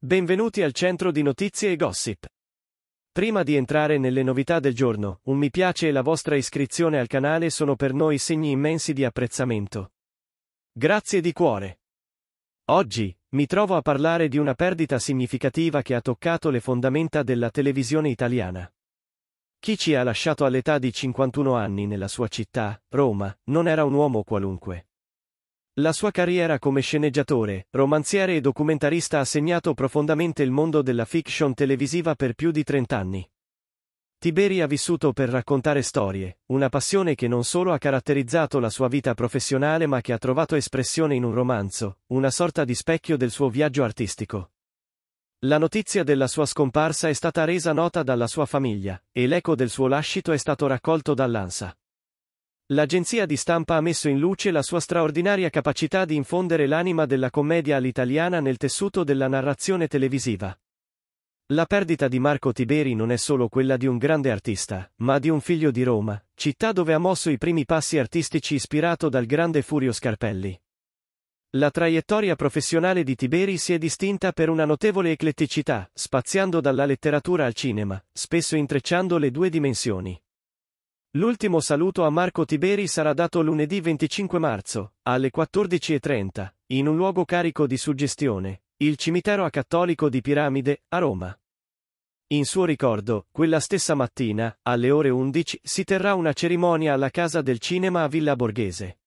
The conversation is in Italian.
Benvenuti al centro di notizie e gossip. Prima di entrare nelle novità del giorno, un mi piace e la vostra iscrizione al canale sono per noi segni immensi di apprezzamento. Grazie di cuore. Oggi, mi trovo a parlare di una perdita significativa che ha toccato le fondamenta della televisione italiana. Chi ci ha lasciato all'età di 51 anni nella sua città, Roma, non era un uomo qualunque. La sua carriera come sceneggiatore, romanziere e documentarista ha segnato profondamente il mondo della fiction televisiva per più di 30 anni. Tiberi ha vissuto per raccontare storie, una passione che non solo ha caratterizzato la sua vita professionale ma che ha trovato espressione in un romanzo, una sorta di specchio del suo viaggio artistico. La notizia della sua scomparsa è stata resa nota dalla sua famiglia, e l'eco del suo lascito è stato raccolto dall'ANSA. L'agenzia di stampa ha messo in luce la sua straordinaria capacità di infondere l'anima della commedia all'italiana nel tessuto della narrazione televisiva. La perdita di Marco Tiberi non è solo quella di un grande artista, ma di un figlio di Roma, città dove ha mosso i primi passi artistici ispirato dal grande Furio Scarpelli. La traiettoria professionale di Tiberi si è distinta per una notevole ecletticità, spaziando dalla letteratura al cinema, spesso intrecciando le due dimensioni. L'ultimo saluto a Marco Tiberi sarà dato lunedì 25 marzo, alle 14.30, in un luogo carico di suggestione, il cimitero acattolico di Piramide, a Roma. In suo ricordo, quella stessa mattina, alle ore 11, si terrà una cerimonia alla Casa del Cinema a Villa Borghese.